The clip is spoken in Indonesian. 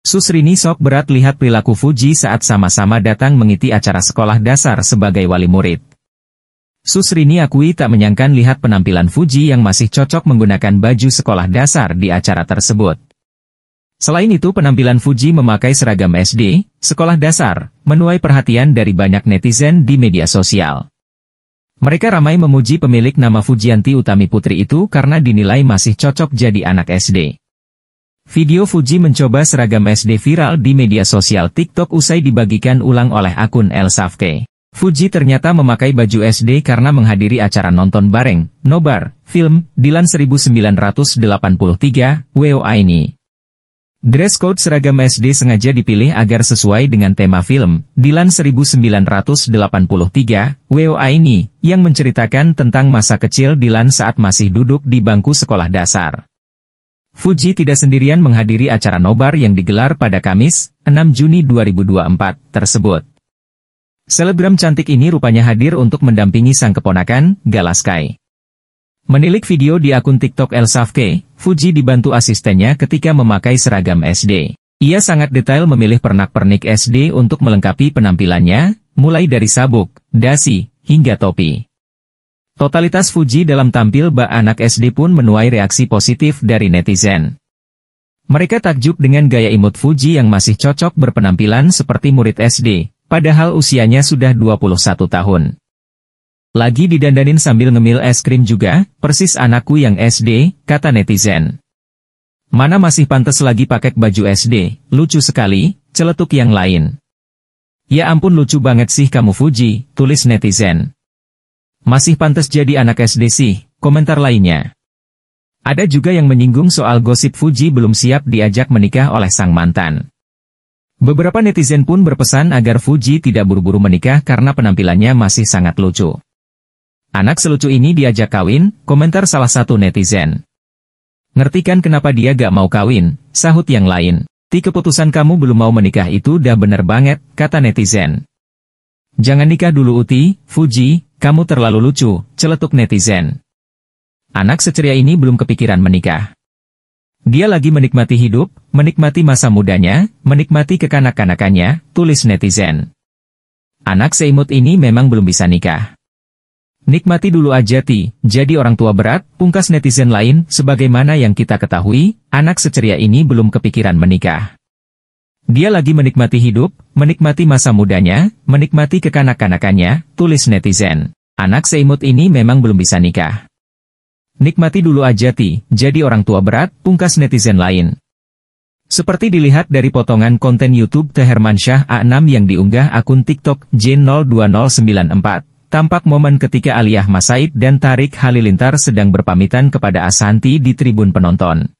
Susrini sok berat lihat perilaku Fuji saat sama-sama datang mengiti acara sekolah dasar sebagai wali murid. Susrini akui tak menyangkan lihat penampilan Fuji yang masih cocok menggunakan baju sekolah dasar di acara tersebut. Selain itu penampilan Fuji memakai seragam SD, sekolah dasar, menuai perhatian dari banyak netizen di media sosial. Mereka ramai memuji pemilik nama Fujianti Utami Putri itu karena dinilai masih cocok jadi anak SD. Video Fuji mencoba seragam SD viral di media sosial TikTok usai dibagikan ulang oleh akun El Safke. Fuji ternyata memakai baju SD karena menghadiri acara nonton bareng, nobar, film, Dilan 1983, WOA ini. Dress code seragam SD sengaja dipilih agar sesuai dengan tema film, Dilan 1983, WOA ini, yang menceritakan tentang masa kecil Dilan saat masih duduk di bangku sekolah dasar. Fuji tidak sendirian menghadiri acara nobar yang digelar pada Kamis, 6 Juni 2024, tersebut. Selebgram cantik ini rupanya hadir untuk mendampingi sang keponakan, Galaskai. Menilik video di akun TikTok El Safke, Fuji dibantu asistennya ketika memakai seragam SD. Ia sangat detail memilih pernak-pernik SD untuk melengkapi penampilannya, mulai dari sabuk, dasi, hingga topi. Totalitas Fuji dalam tampil bak anak SD pun menuai reaksi positif dari netizen. Mereka takjub dengan gaya imut Fuji yang masih cocok berpenampilan seperti murid SD, padahal usianya sudah 21 tahun. Lagi didandanin sambil ngemil es krim juga, persis anakku yang SD, kata netizen. Mana masih pantas lagi pakai baju SD, lucu sekali, celetuk yang lain. Ya ampun lucu banget sih kamu Fuji, tulis netizen. Masih pantas jadi anak SD sih, komentar lainnya. Ada juga yang menyinggung soal gosip Fuji belum siap diajak menikah oleh sang mantan. Beberapa netizen pun berpesan agar Fuji tidak buru-buru menikah karena penampilannya masih sangat lucu. Anak selucu ini diajak kawin, komentar salah satu netizen. Ngertikan kenapa dia gak mau kawin, sahut yang lain. Ti keputusan kamu belum mau menikah itu dah bener banget, kata netizen. Jangan nikah dulu Uti, Fuji, kamu terlalu lucu, celetuk netizen. Anak seceria ini belum kepikiran menikah. Dia lagi menikmati hidup, menikmati masa mudanya, menikmati kekanak-kanakannya, tulis netizen. Anak seimut ini memang belum bisa nikah. Nikmati dulu aja Ti, jadi orang tua berat, pungkas netizen lain, sebagaimana yang kita ketahui, anak seceria ini belum kepikiran menikah. Dia lagi menikmati hidup, menikmati masa mudanya, menikmati kekanak-kanakannya, tulis netizen. Anak seimut ini memang belum bisa nikah. Nikmati dulu aja ti, jadi orang tua berat, pungkas netizen lain. Seperti dilihat dari potongan konten YouTube Herman Syah A6 yang diunggah akun TikTok J02094, tampak momen ketika Aliyah Masaid dan Tarik Halilintar sedang berpamitan kepada Asanti di tribun penonton.